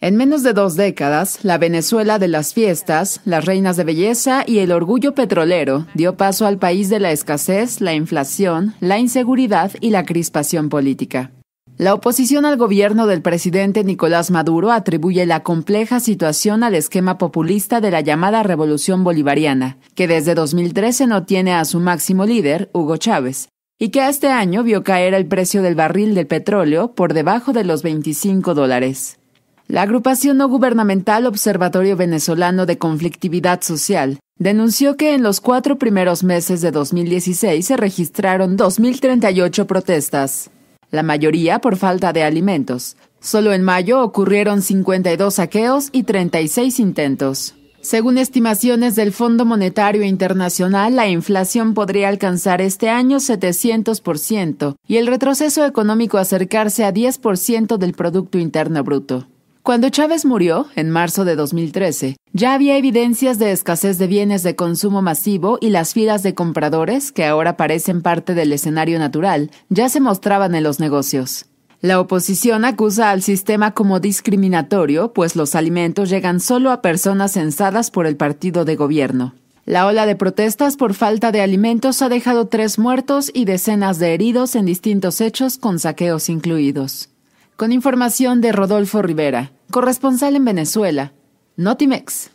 En menos de dos décadas, la Venezuela de las fiestas, las reinas de belleza y el orgullo petrolero dio paso al país de la escasez, la inflación, la inseguridad y la crispación política. La oposición al gobierno del presidente Nicolás Maduro atribuye la compleja situación al esquema populista de la llamada Revolución Bolivariana, que desde 2013 no tiene a su máximo líder, Hugo Chávez, y que este año vio caer el precio del barril del petróleo por debajo de los 25 dólares. La agrupación no gubernamental Observatorio Venezolano de Conflictividad Social denunció que en los cuatro primeros meses de 2016 se registraron 2.038 protestas, la mayoría por falta de alimentos. Solo en mayo ocurrieron 52 saqueos y 36 intentos. Según estimaciones del Fondo Monetario Internacional, la inflación podría alcanzar este año 700% y el retroceso económico acercarse a 10% del producto interno bruto. Cuando Chávez murió, en marzo de 2013, ya había evidencias de escasez de bienes de consumo masivo y las filas de compradores, que ahora parecen parte del escenario natural, ya se mostraban en los negocios. La oposición acusa al sistema como discriminatorio, pues los alimentos llegan solo a personas censadas por el partido de gobierno. La ola de protestas por falta de alimentos ha dejado tres muertos y decenas de heridos en distintos hechos con saqueos incluidos. Con información de Rodolfo Rivera, corresponsal en Venezuela, Notimex.